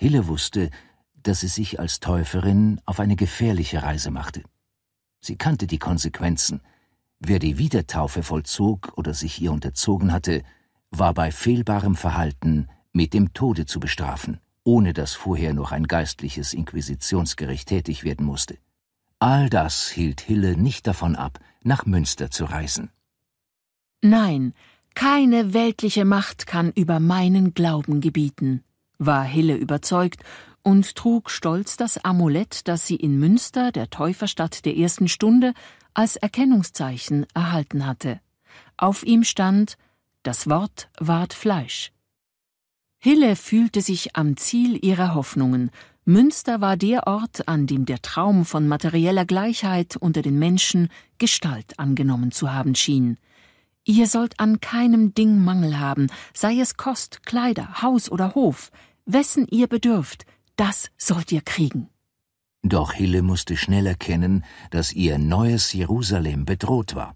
Hille wusste, dass sie sich als Täuferin auf eine gefährliche Reise machte. Sie kannte die Konsequenzen. Wer die Wiedertaufe vollzog oder sich ihr unterzogen hatte, war bei fehlbarem Verhalten mit dem Tode zu bestrafen, ohne dass vorher noch ein geistliches Inquisitionsgericht tätig werden musste. All das hielt Hille nicht davon ab, nach Münster zu reisen. Nein, keine weltliche Macht kann über meinen Glauben gebieten war Hille überzeugt und trug stolz das Amulett, das sie in Münster, der Täuferstadt der ersten Stunde, als Erkennungszeichen erhalten hatte. Auf ihm stand Das Wort ward Fleisch. Hille fühlte sich am Ziel ihrer Hoffnungen. Münster war der Ort, an dem der Traum von materieller Gleichheit unter den Menschen Gestalt angenommen zu haben schien. Ihr sollt an keinem Ding Mangel haben, sei es Kost, Kleider, Haus oder Hof, wessen ihr bedürft, das sollt ihr kriegen. Doch Hille musste schnell erkennen, dass ihr neues Jerusalem bedroht war.